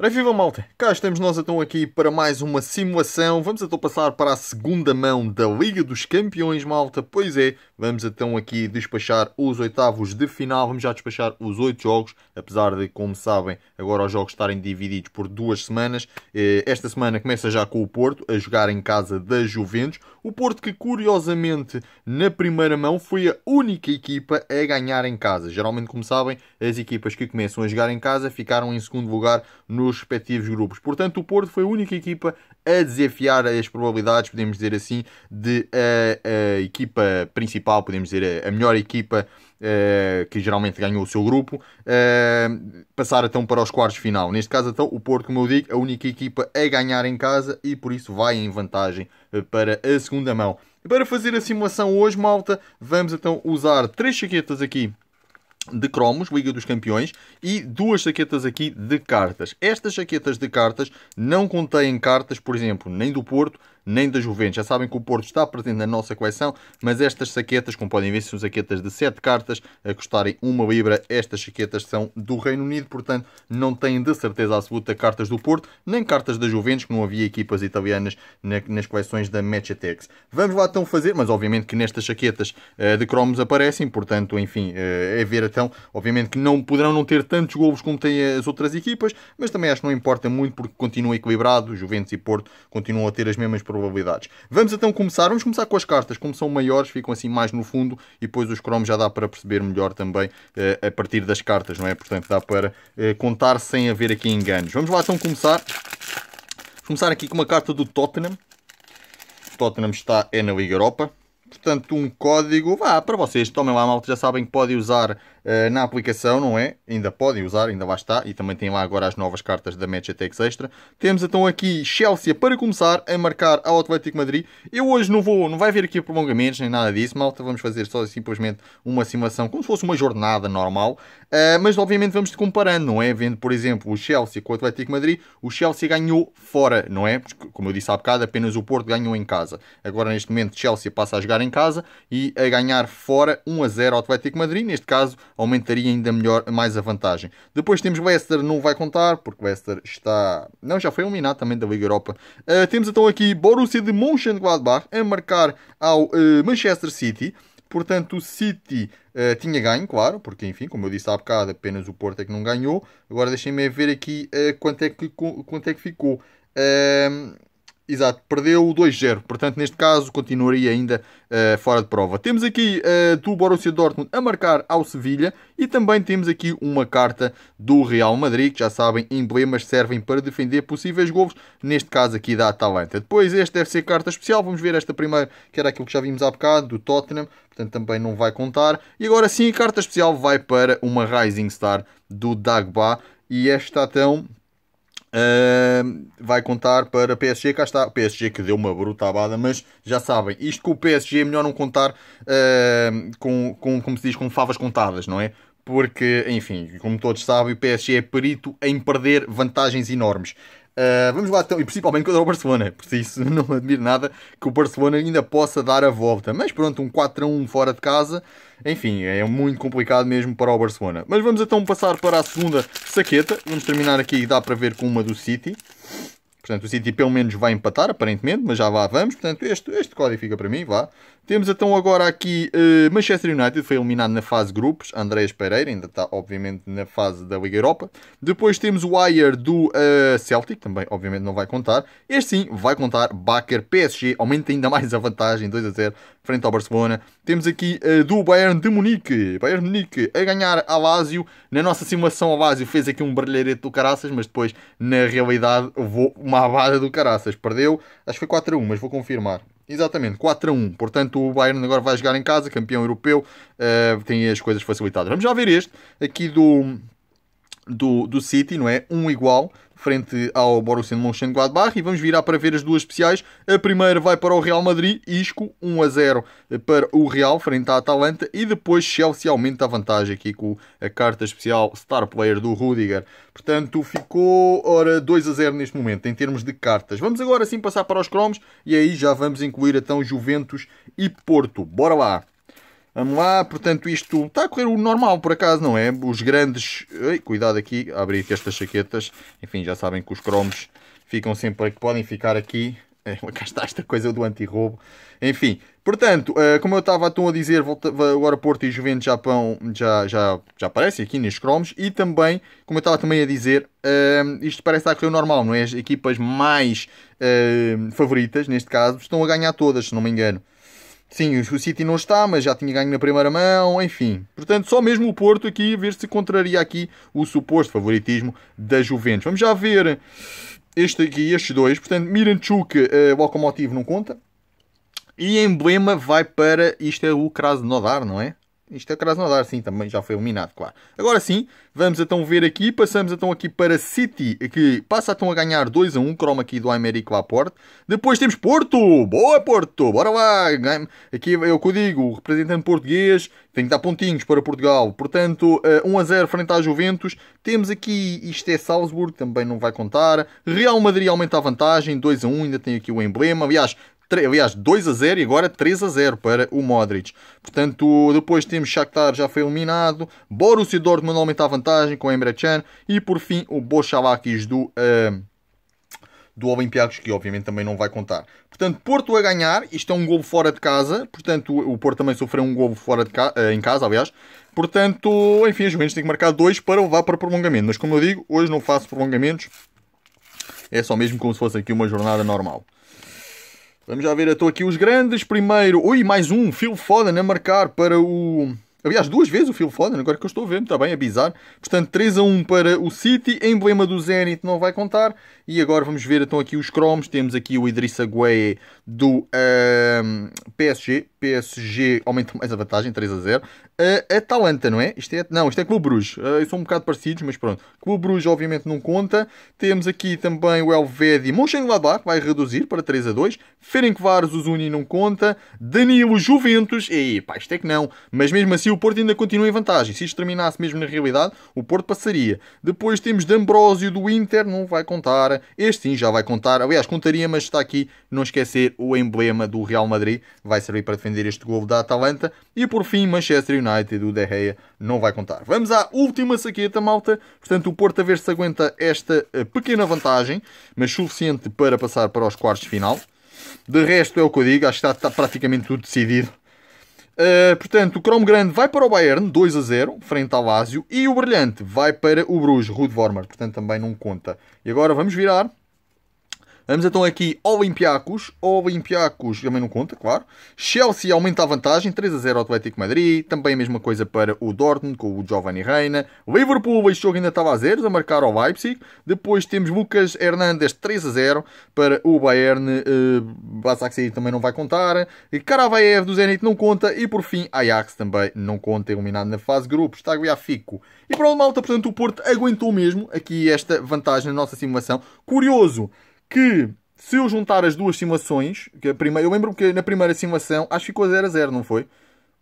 Ora, viva malta! Cá estamos nós então aqui para mais uma simulação. Vamos então passar para a segunda mão da Liga dos Campeões, malta. Pois é, vamos então aqui despachar os oitavos de final. Vamos já despachar os oito jogos, apesar de, como sabem, agora os jogos estarem divididos por duas semanas. Eh, esta semana começa já com o Porto a jogar em casa da Juventus. O Porto, que curiosamente na primeira mão foi a única equipa a ganhar em casa. Geralmente, como sabem, as equipas que começam a jogar em casa ficaram em segundo lugar nos respectivos grupos. Portanto, o Porto foi a única equipa a desafiar as probabilidades, podemos dizer assim, de a, eh, a equipa principal, podemos dizer a, a melhor equipa eh, que geralmente ganhou o seu grupo, eh, passar então para os quartos final. Neste caso, então, o Porto, como eu digo, a única equipa a ganhar em casa e por isso vai em vantagem eh, para a segunda mão. Para fazer a simulação hoje, malta, vamos então usar três chaquetas aqui de cromos, Liga dos Campeões, e duas jaquetas aqui de cartas. Estas jaquetas de cartas não contêm cartas, por exemplo, nem do Porto, nem da Juventus. Já sabem que o Porto está presente na nossa coleção, mas estas saquetas, como podem ver, são saquetas de 7 cartas, a custarem uma libra. Estas saquetas são do Reino Unido, portanto, não têm de certeza absoluta cartas do Porto, nem cartas da Juventus, que não havia equipas italianas nas coleções da Match Vamos lá então fazer, mas obviamente que nestas saquetas eh, de cromos aparecem, portanto, enfim, eh, é ver então. Obviamente que não poderão não ter tantos golos como têm as outras equipas, mas também acho que não importa muito porque continua equilibrado, Juventus e Porto continuam a ter as mesmas problemas probabilidades. Vamos então começar. Vamos começar com as cartas. Como são maiores, ficam assim mais no fundo e depois os cromos já dá para perceber melhor também eh, a partir das cartas, não é? Portanto, dá para eh, contar sem haver aqui enganos. Vamos lá então começar. Vamos começar aqui com uma carta do Tottenham. Tottenham está é na Liga Europa. Portanto, um código, vá, para vocês, tomem lá, malta, já sabem que podem usar eh, na aplicação, não é? Ainda podem usar, ainda lá está. E também tem lá agora as novas cartas da Match Attack Extra. Temos então aqui Chelsea para começar a marcar ao Atlético Madrid. Eu hoje não vou, não vai haver aqui prolongamentos nem nada disso, malta. Vamos fazer só simplesmente uma simulação, como se fosse uma jornada normal. Uh, mas obviamente vamos comparando, não é? Vendo, por exemplo, o Chelsea com o Atlético Madrid, o Chelsea ganhou fora, não é? Porque, como eu disse há bocado, apenas o Porto ganhou em casa. Agora, neste momento, Chelsea passa a jogar em casa e a ganhar fora 1 a 0 ao Atlético Madrid. Neste caso, aumentaria ainda melhor mais a vantagem. Depois temos Leicester, não vai contar, porque Leicester está... Não, já foi eliminado também da Liga Europa. Uh, temos então aqui Borussia de Mönchengladbach a marcar ao uh, Manchester City. Portanto, o City uh, tinha ganho, claro, porque, enfim, como eu disse há bocado, apenas o Porto é que não ganhou. Agora deixem-me ver aqui uh, quanto, é que, quanto é que ficou. Uh, Exato, perdeu o 2-0, portanto, neste caso, continuaria ainda uh, fora de prova. Temos aqui uh, do Borussia Dortmund a marcar ao Sevilha e também temos aqui uma carta do Real Madrid, que já sabem, emblemas servem para defender possíveis golos, neste caso aqui da Atalanta. Depois, este deve ser carta especial, vamos ver esta primeira, que era aquilo que já vimos há bocado, do Tottenham, portanto, também não vai contar. E agora sim, a carta especial vai para uma Rising Star do Dagba e esta então Uh, vai contar para PSG, cá está, PSG que deu uma brutabada mas já sabem, isto com o PSG é melhor não contar uh, com, com, como se diz, com favas contadas, não é? Porque, enfim, como todos sabem, o PSG é perito em perder vantagens enormes. Uh, vamos lá então, e principalmente contra o Barcelona, por isso não admiro nada que o Barcelona ainda possa dar a volta. Mas pronto, um 4 a 1 fora de casa, enfim, é muito complicado mesmo para o Barcelona. Mas vamos então passar para a segunda saqueta, vamos terminar aqui, dá para ver com uma do City. Portanto, o City pelo menos vai empatar, aparentemente, mas já lá vamos. Portanto, este, este código fica para mim, vá. Temos então agora aqui uh, Manchester United, foi eliminado na fase grupos. Andréas Pereira ainda está, obviamente, na fase da Liga Europa. Depois temos o Ayer do uh, Celtic, também, obviamente, não vai contar. Este sim vai contar. Baker PSG aumenta ainda mais a vantagem, 2 a 0, frente ao Barcelona. Temos aqui uh, do Bayern de Munique. Bayern de Munique a ganhar a Lazio. Na nossa simulação, a Lazio fez aqui um brilharete do Caraças, mas depois, na realidade, vou uma abada do Caraças. Perdeu, acho que foi 4 a 1, mas vou confirmar. Exatamente, 4 a 1. Portanto, o Bayern agora vai jogar em casa, campeão europeu, uh, tem as coisas facilitadas. Vamos já ver este, aqui do do, do City, não é? Um igual, frente ao Borussia Mönchengladbach e vamos virar para ver as duas especiais. A primeira vai para o Real Madrid, Isco 1 a 0 para o Real frente à Atalanta e depois Chelsea aumenta a vantagem aqui com a carta especial Star Player do Rudiger. Portanto, ficou ora 2 a 0 neste momento em termos de cartas. Vamos agora sim passar para os cromos e aí já vamos incluir então Juventus e Porto. Bora lá. Vamos lá, portanto, isto está a correr o normal, por acaso, não é? Os grandes... Ai, cuidado aqui, a abrir estas chaquetas. Enfim, já sabem que os cromos ficam sempre... Podem ficar aqui. É, cá está esta coisa do anti-roubo. Enfim, portanto, eh, como eu estava então a dizer, agora Porto e Juventus Japão já, já, já aparecem aqui nos cromos. E também, como eu estava também a dizer, eh, isto parece estar a correr o normal, não é? As equipas mais eh, favoritas, neste caso, estão a ganhar todas, se não me engano. Sim, o City não está, mas já tinha ganho na primeira mão, enfim. Portanto, só mesmo o Porto aqui ver se contraria aqui o suposto favoritismo da Juventus. Vamos já ver este aqui, estes dois. Portanto, Miranchuk, uh, eh, Locomotivo não conta. E emblema vai para. Isto é o Krasnodar, não é? Isto é Krasnodar, sim, também já foi eliminado, claro. Agora sim, vamos então ver aqui. Passamos então aqui para City, que passa então a ganhar 2 a 1. Um, croma aqui do à porta Depois temos Porto. Boa, Porto. Bora lá. Aqui é o que eu digo. O representante português tem que dar pontinhos para Portugal. Portanto, 1 eh, a 0 frente à Juventus. Temos aqui, isto é Salzburg, também não vai contar. Real Madrid aumenta a vantagem, 2 a 1. Ainda tem aqui o emblema. Aliás, aliás, 2 a 0 e agora 3 a 0 para o Modric. Portanto, depois temos Shakhtar já foi eliminado, Borussia Dortmund aumenta a vantagem com Emre Can e por fim o Bochalakis do... Uh, do Olympiacos, que obviamente também não vai contar. Portanto, Porto a ganhar, isto é um golo fora de casa, portanto, o Porto também sofreu um golo fora de ca... Eh, em casa, aliás. Portanto, enfim, a Juventus tem que marcar dois para levar para prolongamento. Mas como eu digo, hoje não faço prolongamentos, é só mesmo como se fosse aqui uma jornada normal. Vamos já ver, estou aqui os grandes. Primeiro, ui, mais um, Phil Foden a marcar para o... Aliás, duas vezes o Phil Foden, agora que eu estou a ver, está bem, é bizarro. Portanto, 3 a 1 para o City, emblema do Zenit não vai contar. E agora vamos ver, então, aqui os cromos. Temos aqui o Idrissa Gueye do um, ah, PSG, PSG aumenta mais a vantagem, 3 a 0. Uh, Atalanta, não é? Isto é? Não, isto é Clube Bruges. Uh, são um bocado parecidos, mas pronto. Clube Bruges, obviamente, não conta. Temos aqui também o Elvedi Mönchengladbach, vai reduzir para 3 a 2. Ferencváros, o Zuni não conta. Danilo, Juventus. E pá, isto é que não. Mas mesmo assim, o Porto ainda continua em vantagem. Se isto terminasse mesmo na realidade, o Porto passaria. Depois temos D'Ambrosio do Inter, não vai contar. Este sim já vai contar. Aliás, contaria, mas está aqui, não esquecer, o emblema do Real Madrid. Vai servir para defender defender este gol da Atalanta. E por fim, Manchester United, o De Gea não vai contar. Vamos à última saqueta, malta. Portanto, o Porto a ver se aguenta esta eh, pequena vantagem, mas suficiente para passar para os quartos de final. De resto, é o que eu digo, acho que está, está praticamente tudo decidido. Uh, portanto, o Chrome Grande vai para o Bayern, 2 a 0, frente ao Lazio, e o Brilhante vai para o Bruges, Rude Vormer, portanto também não conta. E agora vamos virar Vamos então aqui Olympiacos. Olympiacos também não conta, claro. Chelsea aumenta a vantagem, 3 a 0 ao Atlético Madrid. Também a mesma coisa para o Dortmund com o Giovanni Reina. Liverpool, este jogo ainda estava a zeros, a marcar ao Leipzig. Depois temos Lucas Hernandes, 3 a 0 para o Bayern. Uh, Basaksehir também não vai contar. Karavaev do Zenit não conta. E por fim, Ajax também não conta, eliminado na fase de grupos. Está Tagliafico. E para o Malta, portanto, o Porto aguentou mesmo aqui esta vantagem na nossa simulação. Curioso que se eu juntar as duas simulações, que a primeira, eu lembro-me que na primeira simulação acho que ficou 0 a 0, não foi?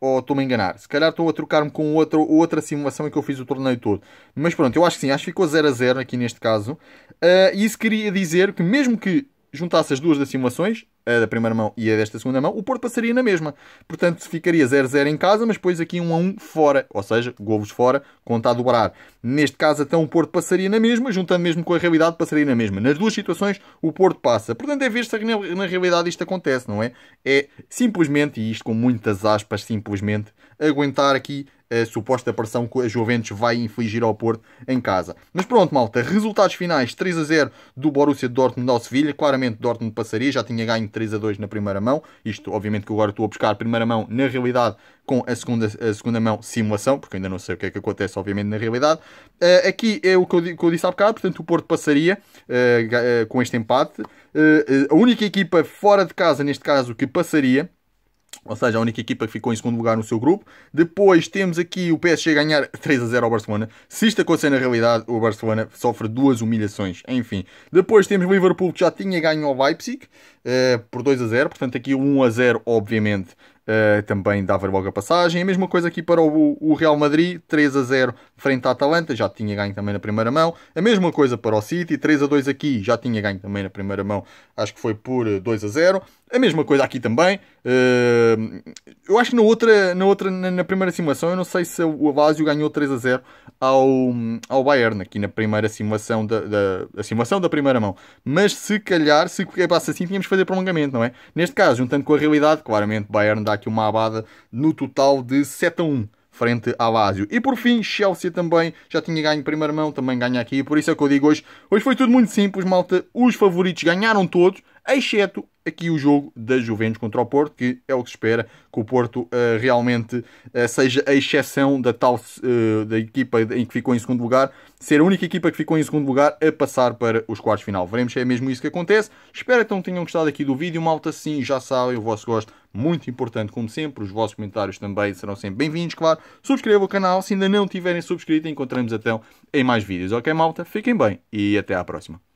Ou estou-me a enganar? Se calhar estou a trocar-me com outra, outra simulação em que eu fiz o torneio todo. Mas pronto, eu acho que sim, acho que ficou 0 a 0 aqui neste caso. Ah, e uh, isso queria dizer que mesmo que juntasse as duas das simulações, a é da primeira mão e a é desta segunda mão, o Porto passaria na mesma. Portanto, ficaria 0-0 em casa, mas depois aqui 1-1 um um fora. Ou seja, golos fora, conta a dobrar. Neste caso, então, o Porto passaria na mesma, juntando mesmo com a realidade, passaria na mesma. Nas duas situações, o Porto passa. Portanto, é ver se na realidade isto acontece, não é? É simplesmente, e isto com muitas aspas, simplesmente, aguentar aqui a suposta pressão que a Juventus vai infligir ao Porto em casa. Mas pronto, malta, resultados finais 3 a 0 do Borussia Dortmund ao Sevilha, claramente Dortmund passaria, já tinha ganho 3 a 2 na primeira mão, isto obviamente que agora estou a buscar a primeira mão, na realidade com a segunda, a segunda mão simulação, porque ainda não sei o que é que acontece obviamente na realidade. Uh, aqui é o que eu, que eu disse há bocado, portanto o Porto passaria uh, uh, com este empate. a única equipa fora de casa, neste caso, que passaria ou seja, a única equipa que ficou em segundo lugar no seu grupo. Depois temos aqui o PSG ganhar 3 a 0 ao Barcelona. Se isto acontecer na realidade, o Barcelona sofre duas humilhações. Enfim. Depois temos o Liverpool que já tinha ganho ao Leipzig uh, por 2 a 0. Portanto, aqui 1 a 0, obviamente, uh, também ver logo a passagem. A mesma coisa aqui para o, o, Real Madrid, 3 a 0 frente à Atalanta. Já tinha ganho também na primeira mão. A mesma coisa para o City, 3 a 2 aqui. Já tinha ganho também na primeira mão. Acho que foi por 2 a 0. A mesma coisa aqui também. Eh, eu acho que na outra, na, outra na, primeira simulação, eu não sei se o Avásio ganhou 3 a 0 ao, ao Bayern, aqui na primeira simulação da, da simulação da primeira mão. Mas se calhar, se é passa assim, tínhamos que fazer prolongamento, não é? Neste caso, juntando com a realidade, claramente, Bayern dá aqui uma abada no total de 7 a 1 frente à Lazio. E por fim, Chelsea também já tinha ganho primeira mão, também ganha aqui, e por isso é que eu digo hoje, hoje foi tudo muito simples, malta, os favoritos ganharam todos, exceto aqui o jogo da Juventus contra o Porto, que é o que se espera que o Porto uh, realmente uh, seja a exceção da tal uh, da equipa em que ficou em segundo lugar, ser a única equipa que ficou em segundo lugar a passar para os quartos final. Veremos se é mesmo isso que acontece. Espero então que então tenham gostado aqui do vídeo, malta. Sim, já sabem, o vosso gosto muito importante, como sempre. Os vossos comentários também serão sempre bem-vindos, claro. Subscrevam o canal se ainda não tiverem subscrito. Encontramos então em mais vídeos, ok, malta? Fiquem bem e até à próxima.